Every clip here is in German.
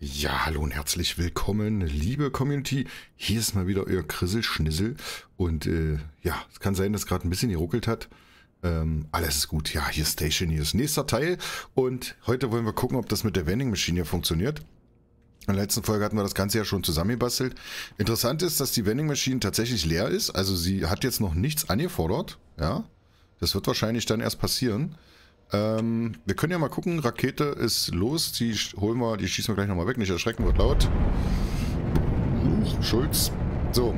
Ja, hallo und herzlich willkommen, liebe Community. Hier ist mal wieder euer Krisselschnissel. Und äh, ja, es kann sein, dass gerade ein bisschen geruckelt hat. Ähm, alles ist gut. Ja, hier ist Station, hier ist nächster Teil. Und heute wollen wir gucken, ob das mit der Vending Machine hier funktioniert. In der letzten Folge hatten wir das Ganze ja schon zusammengebastelt. Interessant ist, dass die Vending Machine tatsächlich leer ist. Also sie hat jetzt noch nichts angefordert. Ja, das wird wahrscheinlich dann erst passieren. Ähm, wir können ja mal gucken. Rakete ist los. Die holen wir, die schießen wir gleich nochmal weg. Nicht erschrecken, wird laut. Huch, Schulz. So.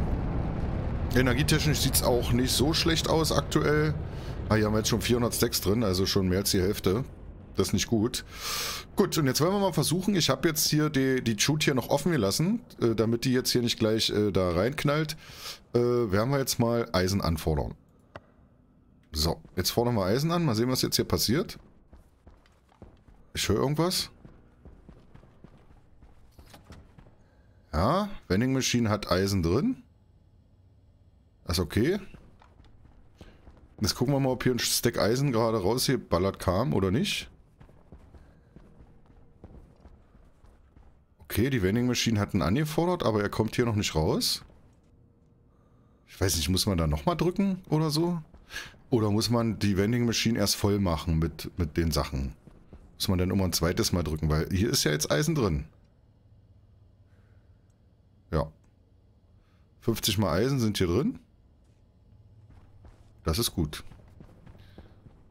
Energietechnisch sieht es auch nicht so schlecht aus aktuell. Ah, hier haben wir jetzt schon 400 Stacks drin, also schon mehr als die Hälfte. Das ist nicht gut. Gut, und jetzt wollen wir mal versuchen. Ich habe jetzt hier die, die Chute hier noch offen gelassen, äh, damit die jetzt hier nicht gleich äh, da reinknallt. Äh, werden wir jetzt mal Eisen anfordern. So, jetzt fordern wir Eisen an. Mal sehen, was jetzt hier passiert. Ich höre irgendwas. Ja, Vending Machine hat Eisen drin. Das ist okay. Jetzt gucken wir mal, ob hier ein Stack Eisen gerade rausgeballert kam oder nicht. Okay, die Vending Machine hat ihn angefordert, aber er kommt hier noch nicht raus. Ich weiß nicht, muss man da nochmal drücken oder so? Oder muss man die Vending Machine erst voll machen mit, mit den Sachen? Muss man dann immer ein zweites Mal drücken, weil hier ist ja jetzt Eisen drin. Ja. 50 mal Eisen sind hier drin. Das ist gut.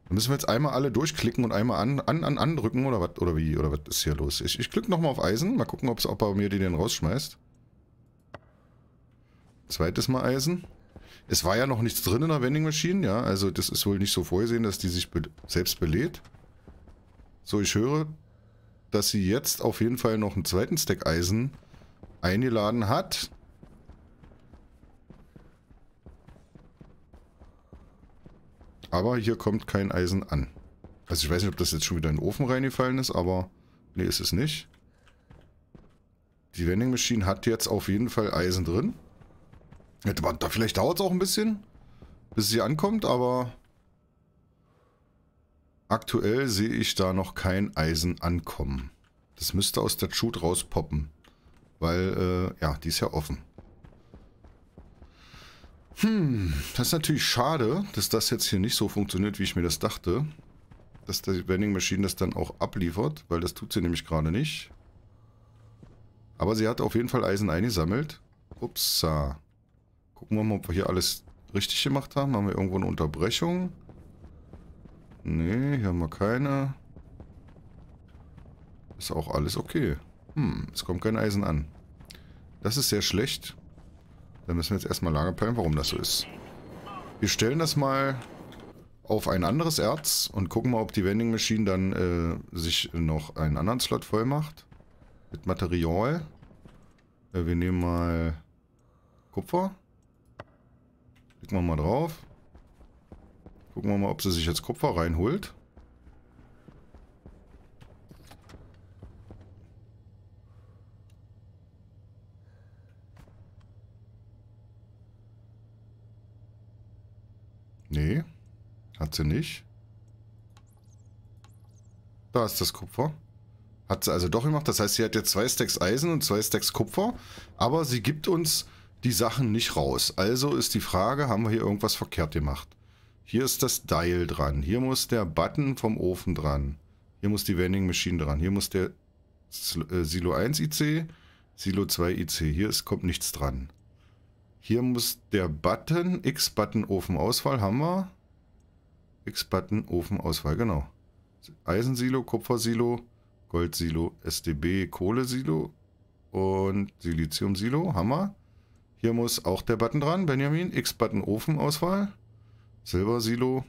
Dann müssen wir jetzt einmal alle durchklicken und einmal an, an, an, andrücken oder was, oder wie, oder was ist hier los? Ich, ich klicke nochmal auf Eisen, mal gucken, ob er mir die denn rausschmeißt. Zweites Mal Eisen. Es war ja noch nichts drin in der Vending Machine, ja. Also das ist wohl nicht so vorgesehen, dass die sich be selbst belädt. So, ich höre, dass sie jetzt auf jeden Fall noch einen zweiten Stack Eisen eingeladen hat. Aber hier kommt kein Eisen an. Also ich weiß nicht, ob das jetzt schon wieder in den Ofen reingefallen ist, aber... Nee, ist es nicht. Die Vending Machine hat jetzt auf jeden Fall Eisen drin. Da vielleicht dauert es auch ein bisschen, bis sie ankommt, aber aktuell sehe ich da noch kein Eisen ankommen. Das müsste aus der Chute rauspoppen, weil, äh, ja, die ist ja offen. Hm, das ist natürlich schade, dass das jetzt hier nicht so funktioniert, wie ich mir das dachte. Dass die Vending Machine das dann auch abliefert, weil das tut sie nämlich gerade nicht. Aber sie hat auf jeden Fall Eisen eingesammelt. Upsa. Gucken wir mal, ob wir hier alles richtig gemacht haben. Haben wir irgendwo eine Unterbrechung? Nee, hier haben wir keine. Ist auch alles okay. Hm, es kommt kein Eisen an. Das ist sehr schlecht. Da müssen wir jetzt erstmal lange planen, warum das so ist. Wir stellen das mal auf ein anderes Erz und gucken mal, ob die Vending Machine dann äh, sich noch einen anderen Slot voll macht. Mit Material. Äh, wir nehmen mal Kupfer. Gucken wir mal drauf. Gucken wir mal, ob sie sich jetzt Kupfer reinholt. Nee, hat sie nicht. Da ist das Kupfer. Hat sie also doch gemacht. Das heißt, sie hat jetzt zwei Stacks Eisen und zwei Stacks Kupfer. Aber sie gibt uns die Sachen nicht raus. Also ist die Frage, haben wir hier irgendwas verkehrt gemacht? Hier ist das Dial dran. Hier muss der Button vom Ofen dran. Hier muss die Vending Machine dran. Hier muss der Silo 1 äh, IC, Silo 2 IC. Hier ist, kommt nichts dran. Hier muss der Button, X-Button Ofenauswahl haben wir. X-Button Ofenauswahl, genau. Eisensilo, Kupfersilo, Goldsilo, SDB, Kohlesilo und Silizium-Silo, haben wir. Hier muss auch der Button dran, Benjamin. X-Button Ofenauswahl. Silbersilo,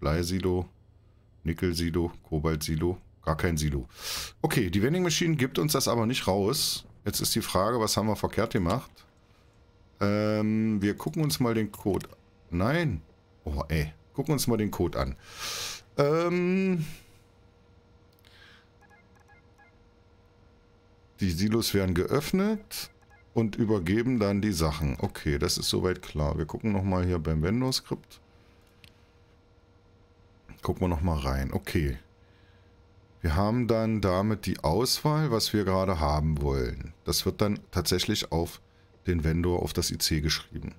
Bleisilo, Nickelsilo, Kobaltsilo, gar kein Silo. Okay, die Vending Machine gibt uns das aber nicht raus. Jetzt ist die Frage, was haben wir verkehrt gemacht? Ähm, wir gucken uns mal den Code. an. Nein. Oh, ey. Gucken uns mal den Code an. Ähm... Die Silos werden geöffnet und übergeben dann die Sachen. Okay, das ist soweit klar. Wir gucken nochmal hier beim Vendor-Skript. Gucken wir nochmal rein. Okay. Wir haben dann damit die Auswahl, was wir gerade haben wollen. Das wird dann tatsächlich auf den Vendor, auf das IC geschrieben.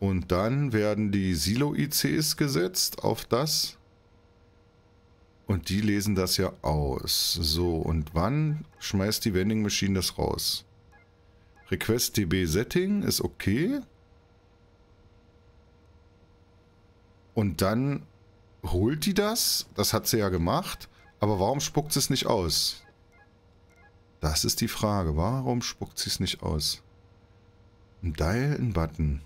Und dann werden die Silo-ICs gesetzt auf das. Und die lesen das ja aus. So, und wann schmeißt die Vending Machine das raus? Request DB Setting ist okay. Und dann holt die das. Das hat sie ja gemacht. Aber warum spuckt sie es nicht aus? Das ist die Frage. Warum spuckt sie es nicht aus? Ein Dial, ein Button.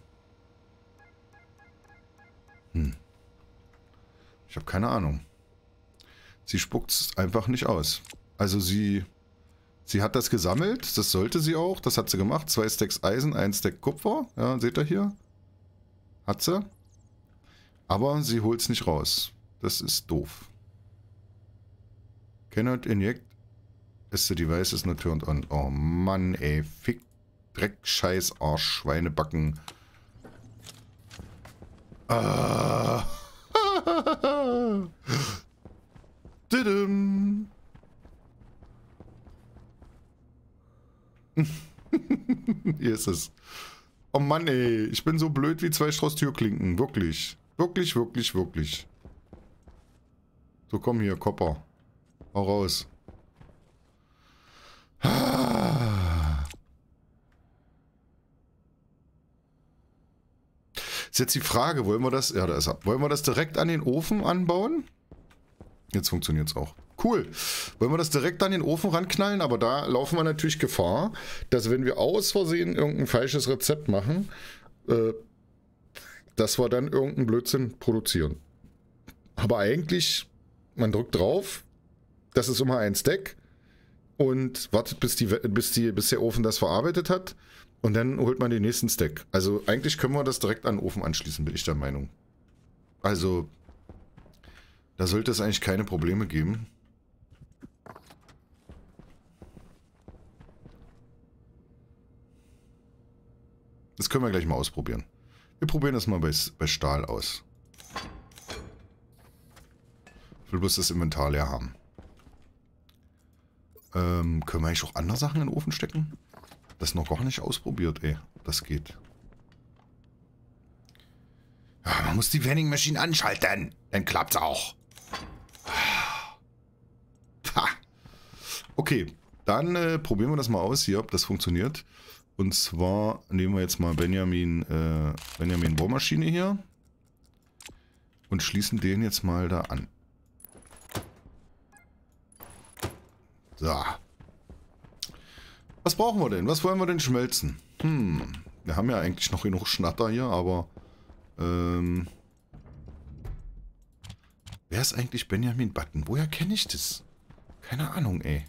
Hm. Ich habe keine Ahnung. Sie spuckt es einfach nicht aus. Also sie Sie hat das gesammelt, das sollte sie auch, das hat sie gemacht. Zwei Stacks Eisen, ein Stack Kupfer, ja, seht ihr hier? Hat sie. Aber sie holt es nicht raus. Das ist doof. Cannot inject as the device is not turned on. Oh Mann, ey. Fick, Dreck, Scheiß, Arsch, Schweinebacken. Ah. Didim. Hier ist es. Oh Mann, ey. Ich bin so blöd wie zwei Strauß Türklinken. Wirklich. Wirklich, wirklich, wirklich. So, komm hier, Kopper. Hau raus. Ah. Ist jetzt die Frage, wollen wir das, ja, da ist er. Wollen wir das direkt an den Ofen anbauen? Jetzt funktioniert es auch. Cool. Wollen wir das direkt an den Ofen ranknallen? Aber da laufen wir natürlich Gefahr, dass wenn wir aus Versehen irgendein falsches Rezept machen, äh, dass wir dann irgendeinen Blödsinn produzieren. Aber eigentlich, man drückt drauf, das ist immer ein Stack und wartet, bis, die, bis, die, bis der Ofen das verarbeitet hat und dann holt man den nächsten Stack. Also eigentlich können wir das direkt an den Ofen anschließen, bin ich der Meinung. Also, da sollte es eigentlich keine Probleme geben. Das können wir gleich mal ausprobieren. Wir probieren das mal bei, bei Stahl aus. Ich will bloß das Inventar leer haben. Ähm, können wir eigentlich auch andere Sachen in den Ofen stecken? Das noch gar nicht ausprobiert, ey. Das geht. Ja, man muss die Vending Machine anschalten. Dann klappt's auch. Okay, dann äh, probieren wir das mal aus hier, ob das funktioniert. Und zwar nehmen wir jetzt mal Benjamin, äh, Benjamin Bohrmaschine hier. Und schließen den jetzt mal da an. So. Was brauchen wir denn? Was wollen wir denn schmelzen? Hm. Wir haben ja eigentlich noch genug Schnatter hier, aber... Ähm, wer ist eigentlich Benjamin Button? Woher kenne ich das? Keine Ahnung, ey.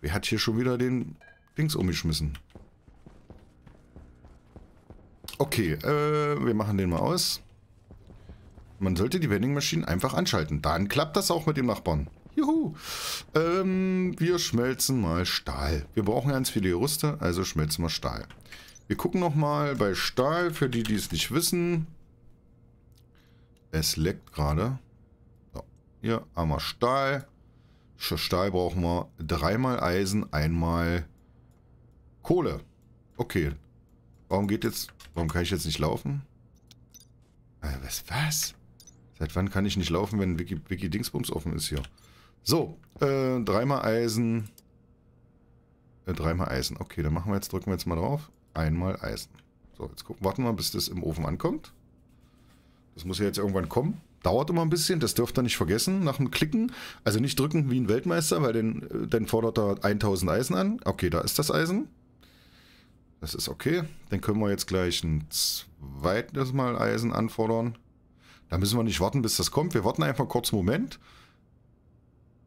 Wer hat hier schon wieder den Dings umgeschmissen? Okay, äh, wir machen den mal aus. Man sollte die Vending-Maschinen einfach anschalten. Dann klappt das auch mit dem Nachbarn. Juhu. Ähm, wir schmelzen mal Stahl. Wir brauchen ganz viele Rüste, also schmelzen wir Stahl. Wir gucken nochmal bei Stahl, für die, die es nicht wissen. Es leckt gerade. So, hier haben wir Stahl. Für Stahl brauchen wir dreimal Eisen, einmal Kohle. Okay, Warum geht jetzt... Warum kann ich jetzt nicht laufen? Äh, was? Was? Seit wann kann ich nicht laufen, wenn Wiki, Wiki Dingsbums offen ist hier? So, äh, dreimal Eisen. Äh, dreimal Eisen. Okay, dann machen wir jetzt, drücken wir jetzt mal drauf. Einmal Eisen. So, jetzt gucken, warten wir, bis das im Ofen ankommt. Das muss ja jetzt irgendwann kommen. Dauert immer ein bisschen, das dürft ihr nicht vergessen, nach dem Klicken. Also nicht drücken wie ein Weltmeister, weil dann, äh, fordert er 1000 Eisen an. Okay, da ist das Eisen. Das ist okay. Dann können wir jetzt gleich ein zweites Mal Eisen anfordern. Da müssen wir nicht warten, bis das kommt. Wir warten einfach kurz einen Moment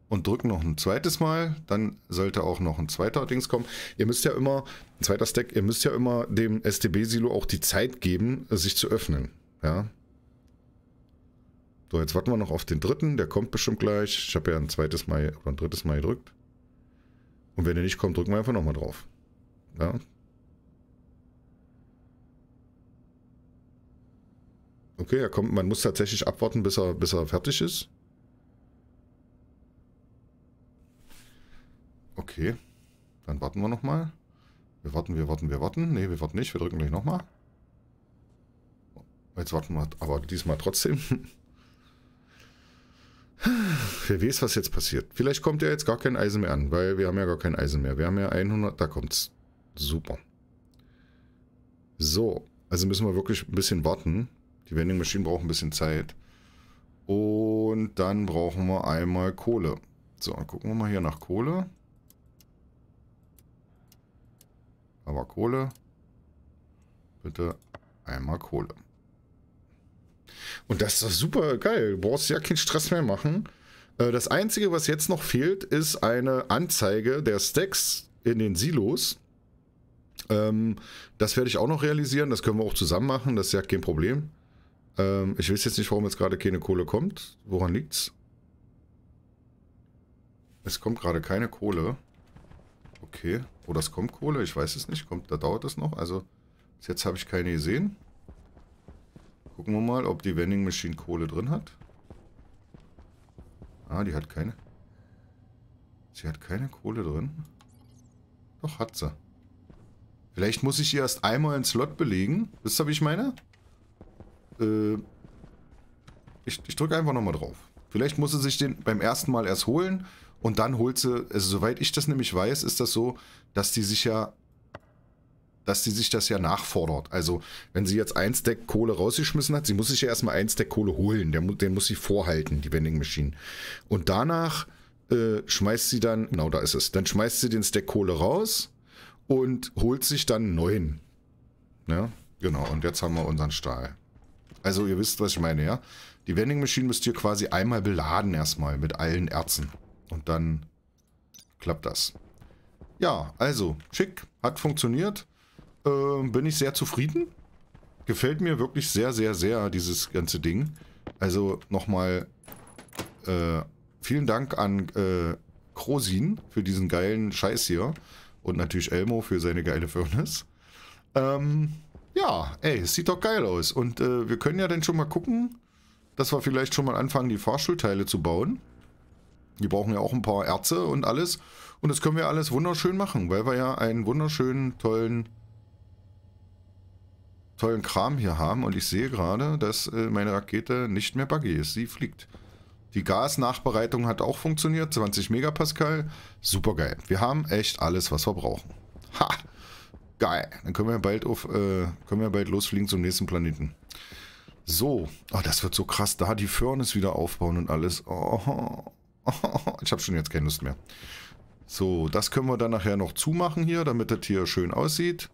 und drücken noch ein zweites Mal, dann sollte auch noch ein zweiter Dings kommen. Ihr müsst ja immer, ein zweiter Stack, ihr müsst ja immer dem STB-Silo auch die Zeit geben, sich zu öffnen. Ja. So, jetzt warten wir noch auf den dritten, der kommt bestimmt gleich. Ich habe ja ein zweites Mal oder ein drittes Mal gedrückt. Und wenn er nicht kommt, drücken wir einfach nochmal drauf. Ja, Okay, er kommt. Man muss tatsächlich abwarten, bis er, bis er fertig ist. Okay. Dann warten wir nochmal. Wir warten, wir warten, wir warten. Ne, wir warten nicht. Wir drücken gleich nochmal. Jetzt warten wir aber diesmal trotzdem. Wer weiß, was jetzt passiert. Vielleicht kommt ja jetzt gar kein Eisen mehr an, weil wir haben ja gar kein Eisen mehr. Wir haben ja 100, da kommt's. Super. So, also müssen wir wirklich ein bisschen warten. Die Vending Machine braucht ein bisschen Zeit. Und dann brauchen wir einmal Kohle. So, gucken wir mal hier nach Kohle. Aber Kohle. Bitte einmal Kohle. Und das ist doch super geil. Du brauchst ja keinen Stress mehr machen. Äh, das Einzige, was jetzt noch fehlt, ist eine Anzeige der Stacks in den Silos. Ähm, das werde ich auch noch realisieren. Das können wir auch zusammen machen. Das ist ja kein Problem. Ähm, ich weiß jetzt nicht, warum jetzt gerade keine Kohle kommt. Woran liegt's? Es kommt gerade keine Kohle. Okay. Oder oh, es kommt Kohle, ich weiß es nicht. Kommt, da dauert es noch. Also, bis jetzt habe ich keine gesehen. Gucken wir mal, ob die Vending Machine Kohle drin hat. Ah, die hat keine. Sie hat keine Kohle drin. Doch, hat sie. Vielleicht muss ich ihr erst einmal einen Slot belegen. Wisst ihr, wie ich meine? Äh, ich ich drücke einfach nochmal drauf. Vielleicht muss sie sich den beim ersten Mal erst holen und dann holt sie, also soweit ich das nämlich weiß, ist das so, dass die sich ja, dass die sich das ja nachfordert. Also wenn sie jetzt ein Stack Kohle rausgeschmissen hat, sie muss sich ja erstmal ein Stack Kohle holen, den, den muss sie vorhalten, die Vending Machine. Und danach äh, schmeißt sie dann, genau da ist es, dann schmeißt sie den Stack Kohle raus und holt sich dann einen neuen. Ja, genau, und jetzt haben wir unseren Stahl. Also ihr wisst, was ich meine, ja? Die Vending Machine müsst ihr quasi einmal beladen erstmal mit allen Erzen. Und dann klappt das. Ja, also, schick, hat funktioniert. Ähm, bin ich sehr zufrieden. Gefällt mir wirklich sehr, sehr, sehr, dieses ganze Ding. Also nochmal äh, vielen Dank an äh, Krosin für diesen geilen Scheiß hier. Und natürlich Elmo für seine geile Furnace. Ähm, ja, ey, es sieht doch geil aus. Und äh, wir können ja dann schon mal gucken, dass wir vielleicht schon mal anfangen, die Fahrstuhlteile zu bauen. Die brauchen ja auch ein paar Erze und alles. Und das können wir alles wunderschön machen, weil wir ja einen wunderschönen, tollen, tollen Kram hier haben. Und ich sehe gerade, dass äh, meine Rakete nicht mehr buggy ist. Sie fliegt. Die Gasnachbereitung hat auch funktioniert. 20 Megapascal. Super geil. Wir haben echt alles, was wir brauchen. Ha! Geil. Dann können wir bald auf, äh, können wir bald losfliegen zum nächsten Planeten. So. Oh, das wird so krass. Da die Furnace wieder aufbauen und alles. Oh, ich habe schon jetzt keine Lust mehr. So, das können wir dann nachher noch zumachen hier, damit das hier schön aussieht.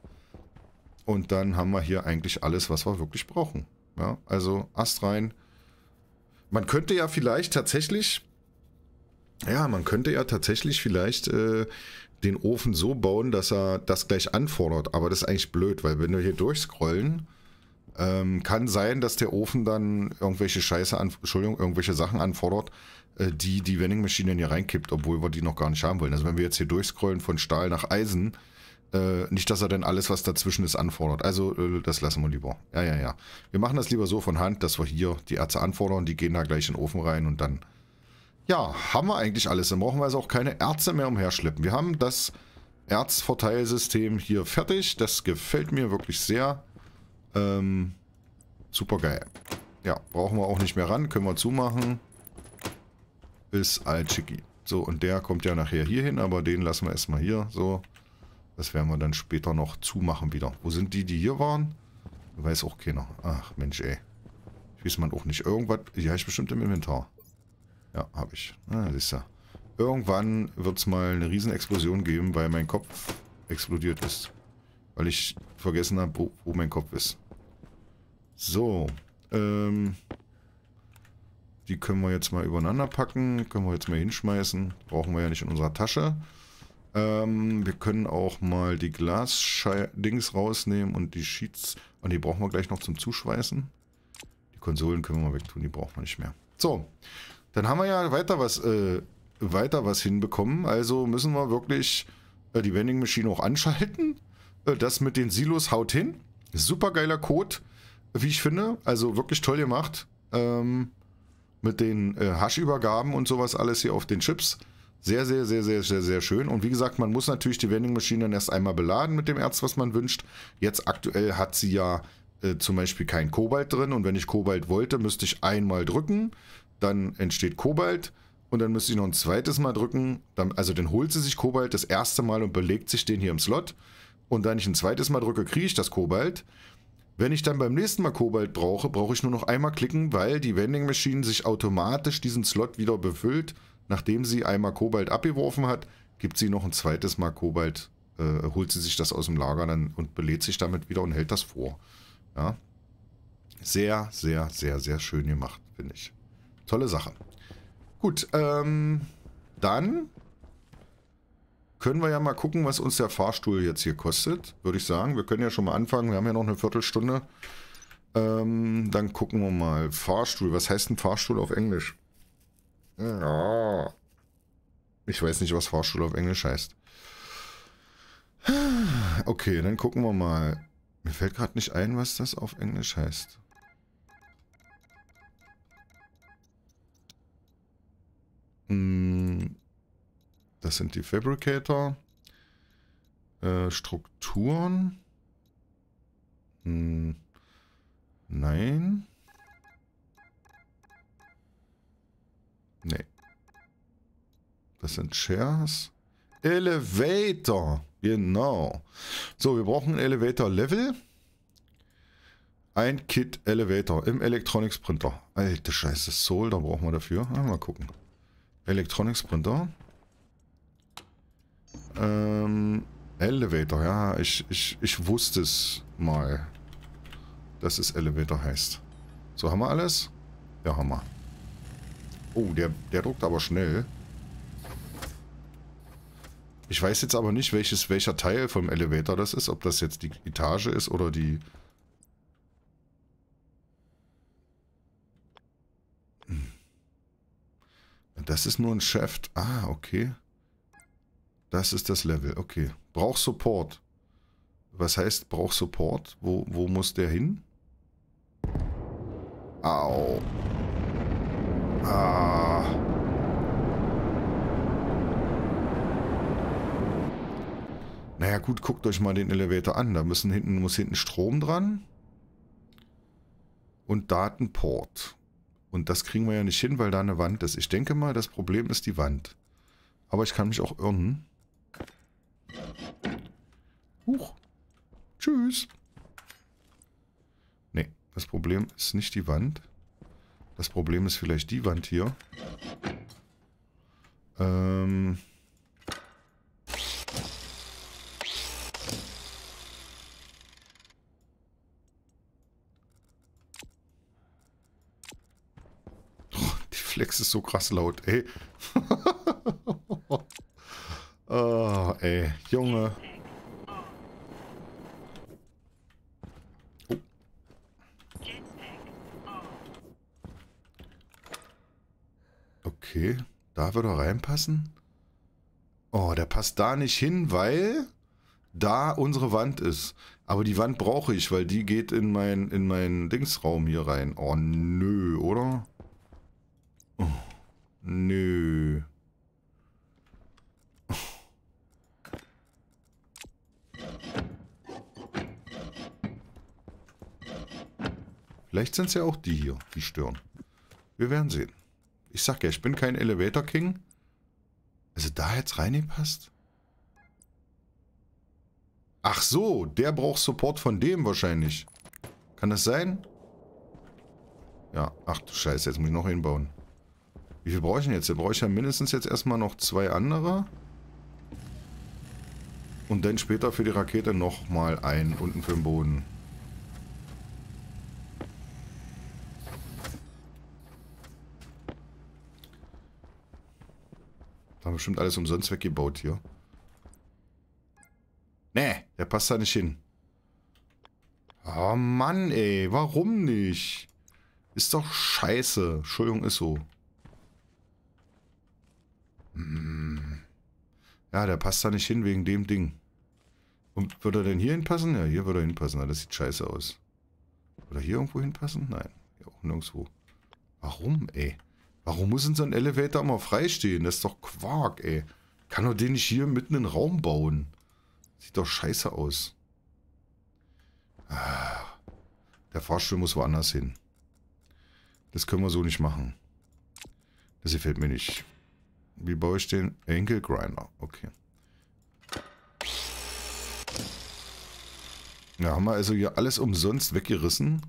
Und dann haben wir hier eigentlich alles, was wir wirklich brauchen. Ja, also Ast rein. Man könnte ja vielleicht tatsächlich... Ja, man könnte ja tatsächlich vielleicht... Äh, den Ofen so bauen, dass er das gleich anfordert. Aber das ist eigentlich blöd, weil wenn wir hier durchscrollen, ähm, kann sein, dass der Ofen dann irgendwelche Scheiße an, Entschuldigung, irgendwelche Sachen anfordert, äh, die die Vending maschine hier reinkippt, obwohl wir die noch gar nicht haben wollen. Also wenn wir jetzt hier durchscrollen von Stahl nach Eisen, äh, nicht, dass er dann alles, was dazwischen ist, anfordert. Also äh, das lassen wir lieber. Ja, ja, ja. Wir machen das lieber so von Hand, dass wir hier die Erze anfordern, die gehen da gleich in den Ofen rein und dann ja, haben wir eigentlich alles. Dann brauchen wir also auch keine Erze mehr umherschleppen. Wir haben das Erzverteilsystem hier fertig. Das gefällt mir wirklich sehr. Ähm, super geil. Ja, brauchen wir auch nicht mehr ran. Können wir zumachen. Ist all So, und der kommt ja nachher hier hin, aber den lassen wir erstmal hier. So, das werden wir dann später noch zumachen wieder. Wo sind die, die hier waren? Weiß auch keiner. Ach, Mensch, ey. Ich weiß man auch nicht. Irgendwas, die habe ich bestimmt im Inventar. Ja, habe ich. Ah, siehst du. Irgendwann wird es mal eine Riesenexplosion geben, weil mein Kopf explodiert ist. Weil ich vergessen habe, wo, wo mein Kopf ist. So. Ähm, die können wir jetzt mal übereinander packen. Können wir jetzt mal hinschmeißen. Brauchen wir ja nicht in unserer Tasche. Ähm, wir können auch mal die glas rausnehmen und die Sheets. Und die brauchen wir gleich noch zum Zuschweißen. Die Konsolen können wir mal wegtun, die brauchen wir nicht mehr. So, dann haben wir ja weiter was, äh, weiter was hinbekommen. Also müssen wir wirklich äh, die Vending Machine auch anschalten. Äh, das mit den Silos haut hin. Super geiler Code, wie ich finde. Also wirklich toll gemacht. Ähm, mit den äh, Haschübergaben und sowas alles hier auf den Chips. Sehr, sehr, sehr, sehr, sehr, sehr schön. Und wie gesagt, man muss natürlich die Vending maschine dann erst einmal beladen mit dem Erz, was man wünscht. Jetzt aktuell hat sie ja äh, zum Beispiel kein Kobalt drin. Und wenn ich Kobalt wollte, müsste ich einmal drücken dann entsteht Kobalt und dann müsste ich noch ein zweites Mal drücken. Dann, also dann holt sie sich Kobalt das erste Mal und belegt sich den hier im Slot. Und dann ich ein zweites Mal drücke, kriege ich das Kobalt. Wenn ich dann beim nächsten Mal Kobalt brauche, brauche ich nur noch einmal klicken, weil die Vending Machine sich automatisch diesen Slot wieder befüllt. Nachdem sie einmal Kobalt abgeworfen hat, gibt sie noch ein zweites Mal Kobalt, äh, holt sie sich das aus dem Lager dann und belädt sich damit wieder und hält das vor. Ja. Sehr, sehr, sehr, sehr schön gemacht, finde ich. Tolle Sache. Gut, ähm, dann können wir ja mal gucken, was uns der Fahrstuhl jetzt hier kostet, würde ich sagen. Wir können ja schon mal anfangen, wir haben ja noch eine Viertelstunde. Ähm, dann gucken wir mal. Fahrstuhl, was heißt ein Fahrstuhl auf Englisch? Ja. Ich weiß nicht, was Fahrstuhl auf Englisch heißt. Okay, dann gucken wir mal. Mir fällt gerade nicht ein, was das auf Englisch heißt. Mm, das sind die Fabricator. Äh, Strukturen. Mm, nein. Nee. Das sind Shares. Elevator. Genau. So, wir brauchen ein Elevator Level. Ein Kit Elevator im Electronics Printer. Alte Scheiße, Soul, brauchen wir dafür. Ah, mal gucken. Electronics Printer. Ähm, Elevator, ja, ich, ich, ich wusste es mal, dass es Elevator heißt. So, haben wir alles? Ja, haben wir. Oh, der, der druckt aber schnell. Ich weiß jetzt aber nicht, welches, welcher Teil vom Elevator das ist. Ob das jetzt die Etage ist oder die Das ist nur ein Chef. Ah, okay. Das ist das Level. Okay. Brauch Support. Was heißt brauch Support? Wo, wo muss der hin? Au. Ah. Naja gut, guckt euch mal den Elevator an. Da müssen hinten, muss hinten Strom dran. Und Datenport. Und das kriegen wir ja nicht hin, weil da eine Wand ist. Ich denke mal, das Problem ist die Wand. Aber ich kann mich auch irren. Huch. Tschüss. Nee, das Problem ist nicht die Wand. Das Problem ist vielleicht die Wand hier. Ähm... Flex ist so krass laut, ey. oh, ey, Junge. Oh. Okay, da würde er reinpassen. Oh, der passt da nicht hin, weil da unsere Wand ist. Aber die Wand brauche ich, weil die geht in mein, in meinen Dingsraum hier rein. Oh nö, oder? Vielleicht sind es ja auch die hier, die stören. Wir werden sehen. Ich sag ja, ich bin kein Elevator King. Also da jetzt reingepasst? Ach so, der braucht Support von dem wahrscheinlich. Kann das sein? Ja, ach du Scheiße, jetzt muss ich noch hinbauen. Wie viel brauche ich denn jetzt? Da brauche ich ja mindestens jetzt erstmal noch zwei andere. Und dann später für die Rakete nochmal einen unten für den Boden. Haben bestimmt alles umsonst weggebaut hier. Nee, der passt da nicht hin. Oh Mann, ey. Warum nicht? Ist doch scheiße. Entschuldigung, ist so. Hm. Ja, der passt da nicht hin wegen dem Ding. Und würde er denn hier hinpassen? Ja, hier würde er hinpassen. das sieht scheiße aus. Würde er hier irgendwo hinpassen? Nein, hier auch nirgendwo. Warum, ey? Warum muss denn so ein Elevator immer freistehen? Das ist doch Quark, ey. Kann doch den nicht hier mitten in den Raum bauen. Sieht doch scheiße aus. Ah, der Fahrstuhl muss woanders hin. Das können wir so nicht machen. Das gefällt mir nicht. Wie baue ich den? Enkelgrinder. Okay. Da haben wir also hier alles umsonst weggerissen.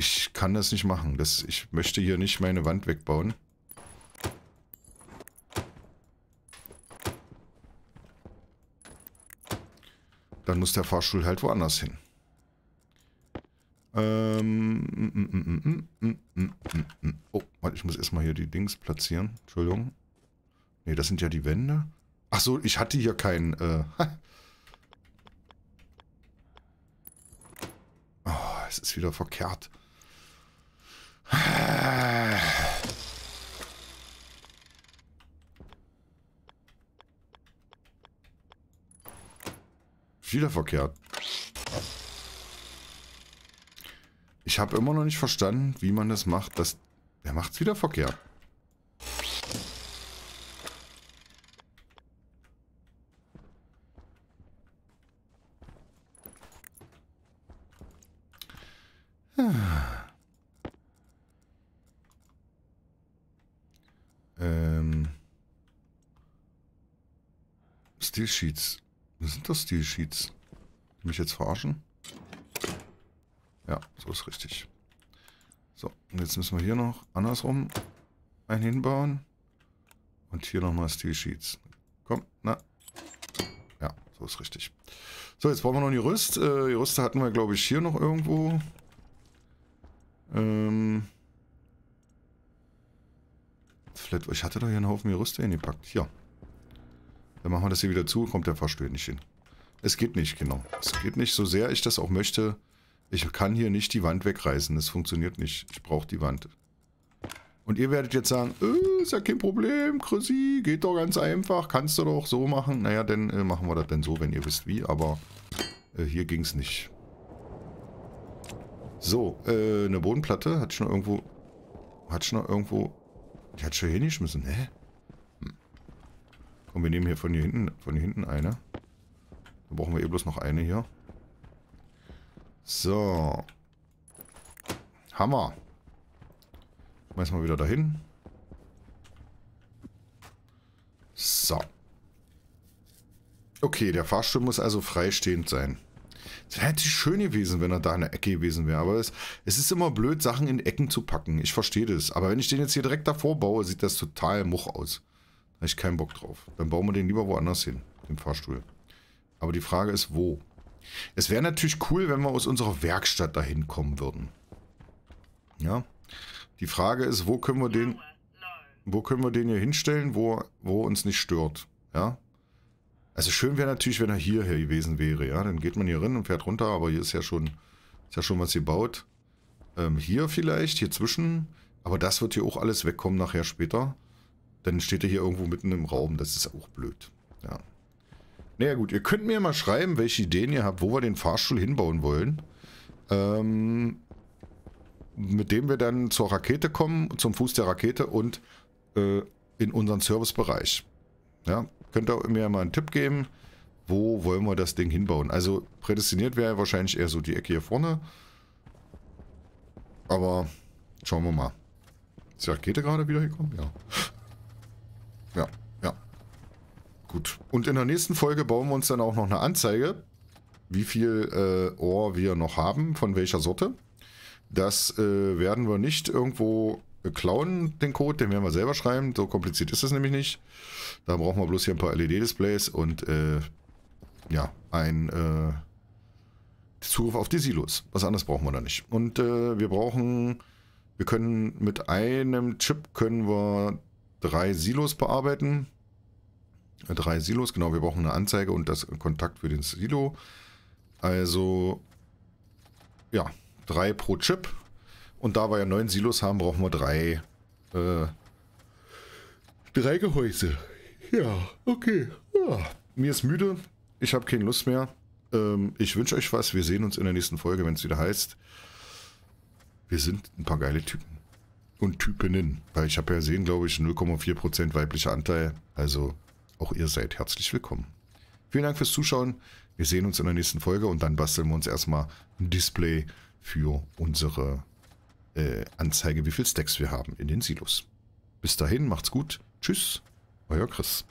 Ich kann das nicht machen. Das, ich möchte hier nicht meine Wand wegbauen. Dann muss der Fahrstuhl halt woanders hin. Ähm, mm, mm, mm, oh, warte, ich muss erstmal hier die Dings platzieren. Entschuldigung. Ne, das sind ja die Wände. Achso, ich hatte hier keinen... Äh, oh, es ist wieder verkehrt. Wieder verkehrt. Ich habe immer noch nicht verstanden, wie man das macht. Das, der macht's wieder verkehrt. Ah. Steel Sheets. Was sind das Steel Sheets? Die mich jetzt verarschen? Ja, so ist richtig. So, und jetzt müssen wir hier noch andersrum einen hinbauen. Und hier nochmal Steel Sheets. Komm, na. Ja, so ist richtig. So, jetzt brauchen wir noch ein Gerüst. Äh, Gerüste hatten wir, glaube ich, hier noch irgendwo. Ähm... Flat. Ich hatte doch hier einen Haufen Gerüste hingepackt. Hier. Dann machen wir das hier wieder zu, kommt der Fahrstuhl nicht hin. Es geht nicht, genau. Es geht nicht, so sehr ich das auch möchte. Ich kann hier nicht die Wand wegreißen, das funktioniert nicht. Ich brauche die Wand. Und ihr werdet jetzt sagen, äh, ist ja kein Problem, Chrissy, geht doch ganz einfach, kannst du doch so machen. Naja, dann äh, machen wir das dann so, wenn ihr wisst wie, aber äh, hier ging es nicht. So, äh, eine Bodenplatte hat noch irgendwo... Hat noch irgendwo... Die hat schon hier hingeschmissen, hä? Komm, wir nehmen hier von hier hinten, von hier hinten eine. Da brauchen wir eh bloß noch eine hier. So. Hammer. Schmeißen wir wieder dahin. So. Okay, der Fahrstuhl muss also freistehend sein. Das hätte schön gewesen, wenn er da in der Ecke gewesen wäre. Aber es, es, ist immer blöd, Sachen in Ecken zu packen. Ich verstehe das. Aber wenn ich den jetzt hier direkt davor baue, sieht das total much aus. Habe ich keinen Bock drauf. Dann bauen wir den lieber woanders hin, den Fahrstuhl. Aber die Frage ist, wo? Es wäre natürlich cool, wenn wir aus unserer Werkstatt dahin kommen würden. Ja. Die Frage ist, wo können wir den, wo können wir den hier hinstellen, wo, wo uns nicht stört. Ja. Also schön wäre natürlich, wenn er hierher gewesen wäre. Ja, dann geht man hier rein und fährt runter, aber hier ist ja schon, ist ja schon was gebaut. Ähm, hier vielleicht, hier zwischen. Aber das wird hier auch alles wegkommen nachher später dann steht er hier irgendwo mitten im Raum. Das ist auch blöd. Ja. Naja gut, ihr könnt mir mal schreiben, welche Ideen ihr habt, wo wir den Fahrstuhl hinbauen wollen. Ähm, mit dem wir dann zur Rakete kommen, zum Fuß der Rakete und äh, in unseren Servicebereich. Ja, könnt ihr mir mal einen Tipp geben, wo wollen wir das Ding hinbauen? Also prädestiniert wäre wahrscheinlich eher so die Ecke hier vorne. Aber schauen wir mal. Ist die Rakete gerade wieder gekommen? Ja. Ja, ja. Gut. Und in der nächsten Folge bauen wir uns dann auch noch eine Anzeige, wie viel äh, Ohr wir noch haben, von welcher Sorte. Das äh, werden wir nicht irgendwo äh, klauen, den Code, den werden wir selber schreiben. So kompliziert ist das nämlich nicht. Da brauchen wir bloß hier ein paar LED-Displays und äh, ja, ein äh, Zugriff auf die Silos. Was anderes brauchen wir da nicht. Und äh, wir brauchen, wir können mit einem Chip können wir drei Silos bearbeiten. Äh, drei Silos, genau, wir brauchen eine Anzeige und das Kontakt für den Silo. Also, ja, drei pro Chip. Und da wir ja neun Silos haben, brauchen wir drei, äh, drei Gehäuse. Ja, okay. Ja. Mir ist müde, ich habe keine Lust mehr. Ähm, ich wünsche euch was, wir sehen uns in der nächsten Folge, wenn es wieder heißt. Wir sind ein paar geile Typen und Typinnen. Weil ich habe ja gesehen, glaube ich, 0,4% weiblicher Anteil. Also auch ihr seid herzlich willkommen. Vielen Dank fürs Zuschauen. Wir sehen uns in der nächsten Folge und dann basteln wir uns erstmal ein Display für unsere äh, Anzeige, wie viel Stacks wir haben in den Silos. Bis dahin, macht's gut. Tschüss, euer Chris.